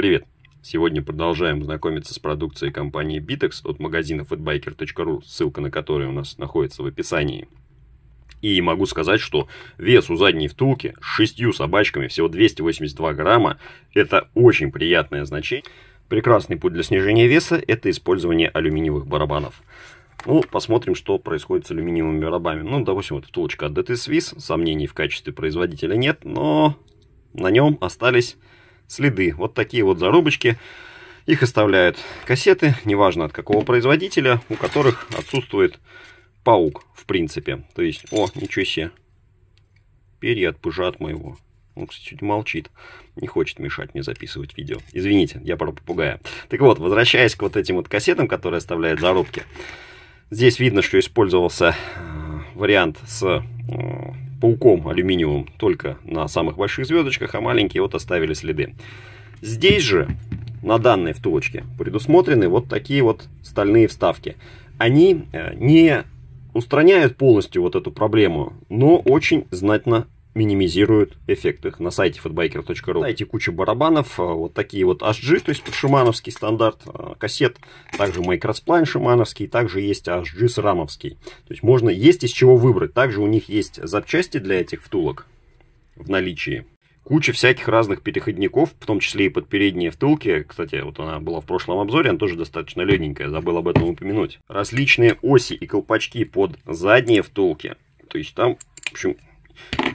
Привет! Сегодня продолжаем знакомиться с продукцией компании Bitex от магазина Fatbiker.ru, ссылка на который у нас находится в описании. И могу сказать, что вес у задней втулки с шестью собачками всего 282 грамма. Это очень приятное значение. Прекрасный путь для снижения веса – это использование алюминиевых барабанов. Ну, посмотрим, что происходит с алюминиевыми барабанами. Ну, допустим, вот втулочка от DT Swiss, сомнений в качестве производителя нет, но на нем остались следы. Вот такие вот зарубочки. Их оставляют кассеты, неважно от какого производителя, у которых отсутствует паук, в принципе. То есть, о, ничего себе, перья от пыжа от моего. Он, кстати, чуть молчит. Не хочет мешать мне записывать видео. Извините, я про попугая. Так вот, возвращаясь к вот этим вот кассетам, которые оставляют зарубки. Здесь видно, что использовался э, вариант с э, пауком алюминиевым только на самых больших звездочках, а маленькие вот оставили следы. Здесь же на данной втулочке предусмотрены вот такие вот стальные вставки. Они э, не устраняют полностью вот эту проблему, но очень знатно минимизируют эффект их. На сайте footbiker.ru Знаете, куча барабанов, э, вот такие вот HG, то есть шимановский стандарт э, кассет, также Microsplane шимановский, также есть HG с рамовский. То есть можно, есть из чего выбрать. Также у них есть запчасти для этих втулок в наличии. Куча всяких разных переходников, в том числе и под передние втулки. Кстати, вот она была в прошлом обзоре, она тоже достаточно легенькая, забыл об этом упомянуть. Различные оси и колпачки под задние втулки. То есть там, в общем,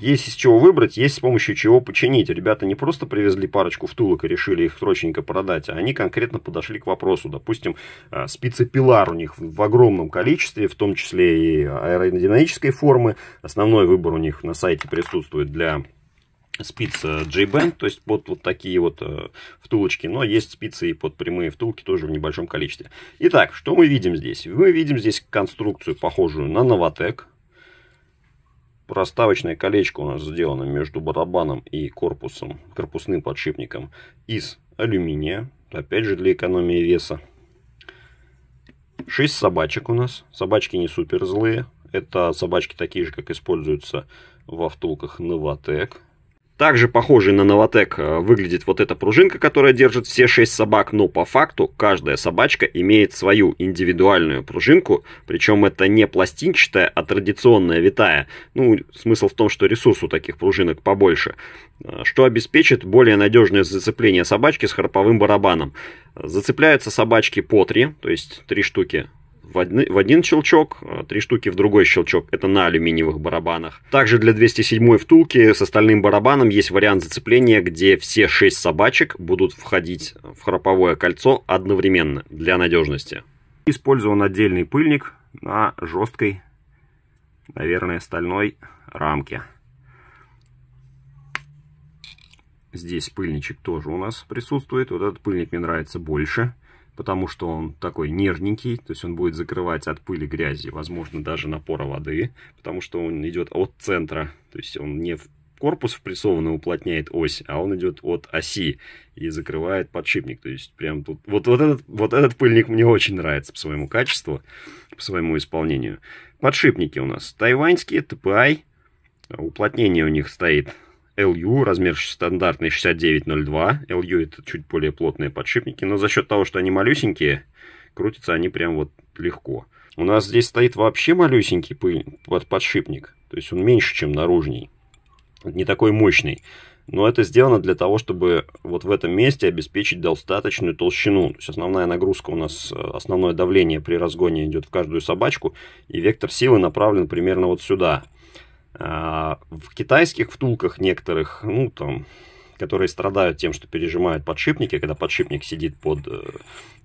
есть из чего выбрать, есть с помощью чего починить. Ребята не просто привезли парочку втулок и решили их срочненько продать, а они конкретно подошли к вопросу. Допустим, а, спицепилар у них в огромном количестве, в том числе и аэродинамической формы. Основной выбор у них на сайте присутствует для спиц э, J-Band, то есть под вот такие вот э, втулочки, но есть спицы и под прямые втулки тоже в небольшом количестве. Итак, что мы видим здесь? Мы видим здесь конструкцию, похожую на Новотек, Проставочное колечко у нас сделано между барабаном и корпусом, корпусным подшипником из алюминия, опять же для экономии веса. шесть собачек у нас. Собачки не супер злые. Это собачки такие же, как используются во втулках Novatec. Также похожий на Новотек э, выглядит вот эта пружинка, которая держит все шесть собак, но по факту каждая собачка имеет свою индивидуальную пружинку, причем это не пластинчатая, а традиционная витая. Ну, смысл в том, что ресурс у таких пружинок побольше, э, что обеспечит более надежное зацепление собачки с храповым барабаном. Э, зацепляются собачки по три, то есть три штуки в, одни, в один щелчок, э, три штуки в другой щелчок. Это на алюминиевых барабанах. Также для 207 втулки с остальным барабаном есть вариант зацепления, где все шесть собачек будут входить в храповое кольцо одновременно для надежности. Использован отдельный пыльник на жесткой, наверное, стальной рамке. Здесь пыльничек тоже у нас присутствует. Вот этот пыльник мне нравится больше потому что он такой нежненький, то есть он будет закрывать от пыли грязи, возможно, даже напора воды, потому что он идет от центра, то есть он не в корпус впрессованный уплотняет ось, а он идет от оси и закрывает подшипник. То есть прям тут... Вот, вот, этот, вот этот пыльник мне очень нравится по своему качеству, по своему исполнению. Подшипники у нас тайваньские, TPI. Уплотнение у них стоит LU, размер стандартный 6902. LU это чуть более плотные подшипники, но за счет того, что они малюсенькие, крутятся они прям вот легко. У нас здесь стоит вообще малюсенький пыль, под подшипник, то есть он меньше, чем наружный, не такой мощный. Но это сделано для того, чтобы вот в этом месте обеспечить достаточную толщину. То есть основная нагрузка у нас, э, основное давление при разгоне идет в каждую собачку, и вектор силы направлен примерно вот сюда. А, в китайских втулках некоторых, ну там, которые страдают тем, что пережимают подшипники, когда подшипник сидит под э,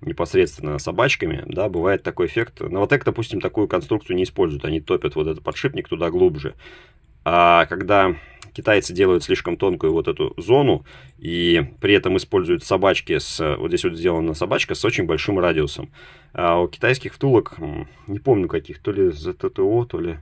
непосредственно собачками, да, бывает такой эффект. Новотек, ну, допустим, такую конструкцию не используют, они топят вот этот подшипник туда глубже. А когда китайцы делают слишком тонкую вот эту зону, и при этом используют собачки с... Вот здесь вот сделана собачка с очень большим радиусом. А у китайских втулок, не помню каких, то ли ZTO, то ли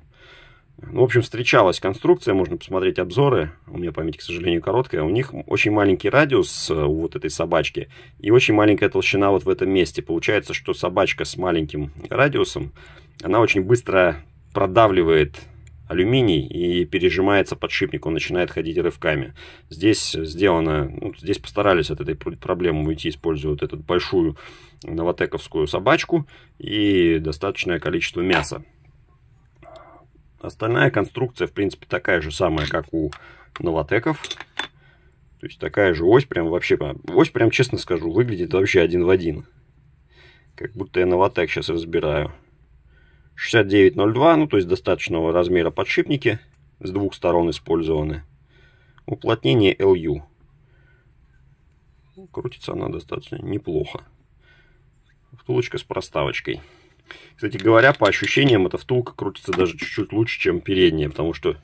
ну, в общем, встречалась конструкция, можно посмотреть обзоры. У меня память, к сожалению, короткая. У них очень маленький радиус э, у вот этой собачки и очень маленькая толщина вот в этом месте. Получается, что собачка с маленьким радиусом, она очень быстро продавливает алюминий и пережимается подшипник, он начинает ходить рывками. Здесь сделано, ну, здесь постарались от этой проблемы уйти, используя вот эту большую новотековскую собачку и достаточное количество мяса. Остальная конструкция, в принципе, такая же самая, как у новотеков. То есть такая же ось, прям вообще, ось, прям честно скажу, выглядит вообще один в один. Как будто я новотек сейчас разбираю. 6902, ну то есть достаточного размера подшипники, с двух сторон использованы. Уплотнение LU. Крутится она достаточно неплохо. Втулочка с проставочкой. Кстати говоря, по ощущениям эта втулка крутится даже чуть-чуть лучше, чем передняя, потому что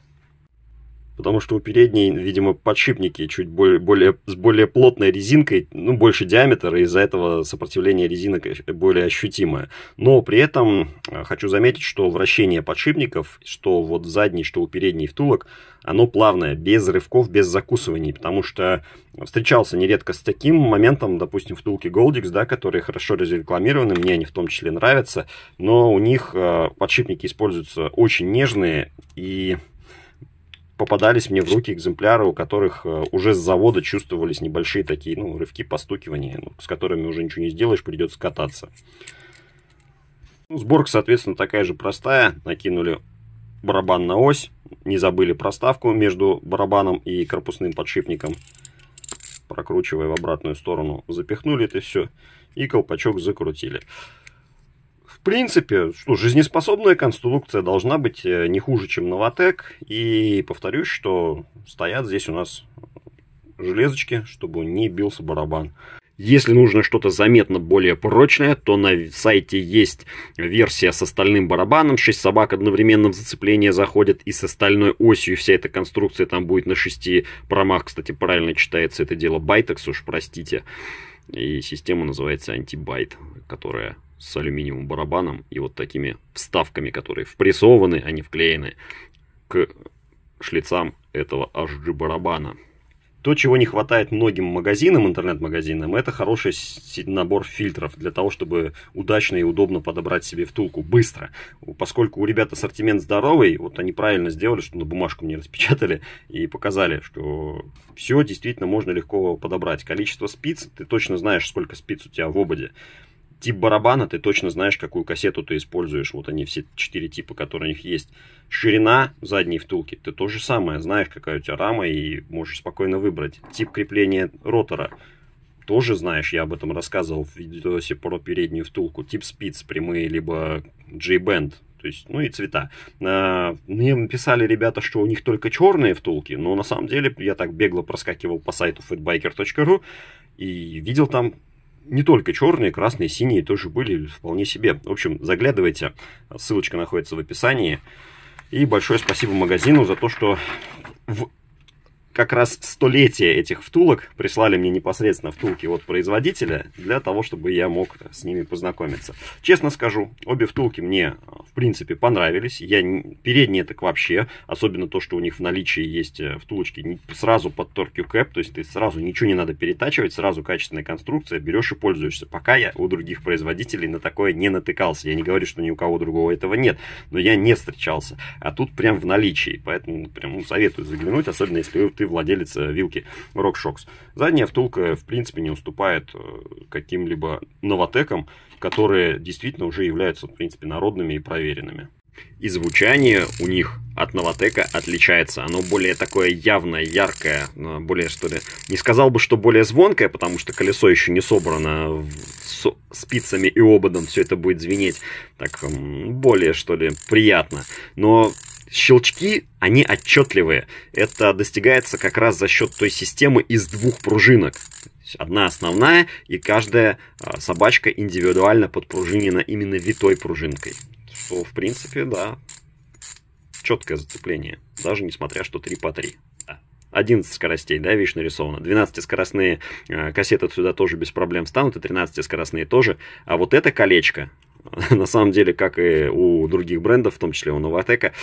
Потому что у передней, видимо, подшипники чуть более, более, с более плотной резинкой, ну, больше диаметра, из-за этого сопротивление резинок э, более ощутимое. Но при этом э, хочу заметить, что вращение подшипников, что вот задний, что у передней втулок, оно плавное, без рывков, без закусываний, потому что встречался нередко с таким моментом, допустим, втулки Goldix, да, которые хорошо разрекламированы, мне они в том числе нравятся, но у них э, подшипники используются очень нежные и попадались мне в руки экземпляры, у которых э, уже с завода чувствовались небольшие такие, ну, рывки постукивания, ну, с которыми уже ничего не сделаешь, придется кататься. Ну, сборка, соответственно, такая же простая. Накинули барабан на ось, не забыли проставку между барабаном и корпусным подшипником. Прокручивая в обратную сторону, запихнули это все и колпачок закрутили принципе, что жизнеспособная конструкция должна быть э, не хуже, чем Новотек. И повторюсь, что стоят здесь у нас железочки, чтобы не бился барабан. Если нужно что-то заметно более прочное, то на сайте есть версия с остальным барабаном. 6 собак одновременно в зацепление заходят и с остальной осью вся эта конструкция там будет на 6 промах. Кстати, правильно читается это дело байтекс, уж простите. И система называется антибайт, которая с алюминиевым барабаном и вот такими вставками, которые впрессованы, а не вклеены к шлицам этого HG барабана. То, чего не хватает многим магазинам, интернет-магазинам, это хороший набор фильтров для того, чтобы удачно и удобно подобрать себе втулку быстро. Поскольку у ребят ассортимент здоровый, вот они правильно сделали, что на бумажку мне распечатали и показали, что все действительно можно легко подобрать. Количество спиц, ты точно знаешь, сколько спиц у тебя в ободе тип барабана, ты точно знаешь, какую кассету ты используешь. Вот они все четыре типа, которые у них есть. Ширина задней втулки, ты то же самое знаешь, какая у тебя рама, и можешь спокойно выбрать. Тип крепления ротора, тоже знаешь, я об этом рассказывал в видосе про переднюю втулку. Тип спиц, прямые, либо J-Band, то есть, ну и цвета. А, мне писали ребята, что у них только черные втулки, но на самом деле я так бегло проскакивал по сайту foodbiker.ru и видел там не только черные, красные, синие тоже были вполне себе. В общем, заглядывайте, ссылочка находится в описании. И большое спасибо магазину за то, что в как раз столетие этих втулок прислали мне непосредственно втулки от производителя для того, чтобы я мог с ними познакомиться. Честно скажу, обе втулки мне, э, в принципе, понравились. Я передние так вообще, особенно то, что у них в наличии есть э, втулочки сразу под торкью кэп, то есть ты сразу ничего не надо перетачивать, сразу качественная конструкция, берешь и пользуешься. Пока я у других производителей на такое не натыкался. Я не говорю, что ни у кого другого этого нет, но я не встречался. А тут прям в наличии, поэтому прям ну, советую заглянуть, особенно если ты ты владелец э, вилки RockShox. Задняя втулка, э, в принципе, не уступает э, каким-либо новотекам, которые действительно уже являются, в принципе, народными и проверенными. И звучание у них от Новотека отличается. Оно более такое явное, яркое, более что ли... Не сказал бы, что более звонкое, потому что колесо еще не собрано с спицами и ободом. Все это будет звенеть так более, что ли, приятно. Но щелчки, они отчетливые. Это достигается как раз за счет той системы из двух пружинок. Одна основная, и каждая а, собачка индивидуально подпружинена именно витой пружинкой. Что, в принципе, да, четкое зацепление, даже несмотря, что 3 по 3. 11 скоростей, да, видишь, нарисовано. 12-скоростные э, а, кассеты сюда тоже без проблем встанут, и 13-скоростные тоже. А вот это колечко, на самом деле, как и у других брендов, в том числе у Новотека,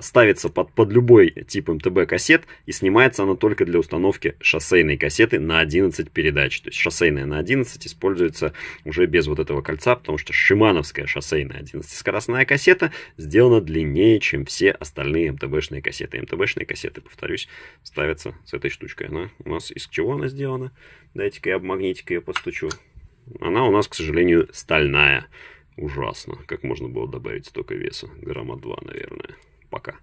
ставится под, под любой тип МТБ кассет и снимается она только для установки шоссейной кассеты на 11 передач. То есть шоссейная на 11 используется уже без вот этого кольца, потому что шимановская шоссейная 11-скоростная кассета сделана длиннее, чем все остальные МТБшные кассеты. МТБшные кассеты, повторюсь, ставятся с этой штучкой. Она у нас из чего она сделана? Дайте-ка я об магнитике ее постучу. Она у нас, к сожалению, стальная. Ужасно, как можно было добавить столько веса. Грамма 2, наверное. Пока.